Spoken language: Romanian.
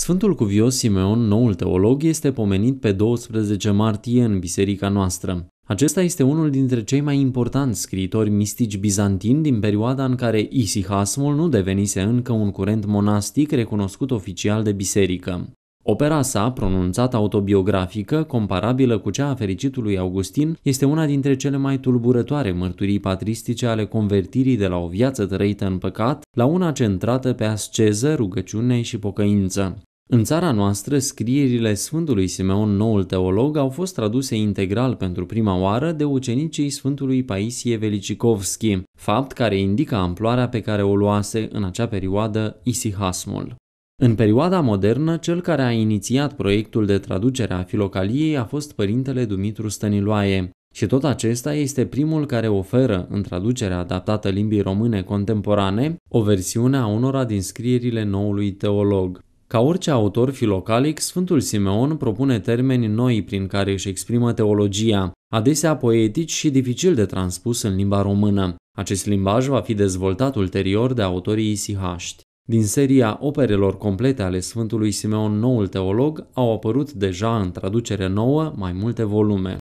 Sfântul Cuvios Simeon, noul teolog, este pomenit pe 12 martie în biserica noastră. Acesta este unul dintre cei mai importanți scriitori mistici bizantini din perioada în care isihasmul nu devenise încă un curent monastic recunoscut oficial de biserică. Opera sa, pronunțată autobiografică, comparabilă cu cea a fericitului Augustin, este una dintre cele mai tulburătoare mărturii patristice ale convertirii de la o viață trăită în păcat la una centrată pe asceză, rugăciune și pocăință. În țara noastră, scrierile Sfântului Simeon Noul Teolog au fost traduse integral pentru prima oară de ucenicii Sfântului Paisie Velicicovski, fapt care indică amploarea pe care o luase în acea perioadă isihasmul. În perioada modernă, cel care a inițiat proiectul de traducere a filocaliei a fost părintele Dumitru Stăniloae, și tot acesta este primul care oferă, în traducere adaptată limbii române contemporane, o versiune a unora din scrierile noului teolog. Ca orice autor filocalic, Sfântul Simeon propune termeni noi prin care își exprimă teologia, adesea poetici și dificil de transpus în limba română. Acest limbaj va fi dezvoltat ulterior de autorii isihaști. Din seria operelor complete ale Sfântului Simeon Noul Teolog au apărut deja în traducere nouă mai multe volume.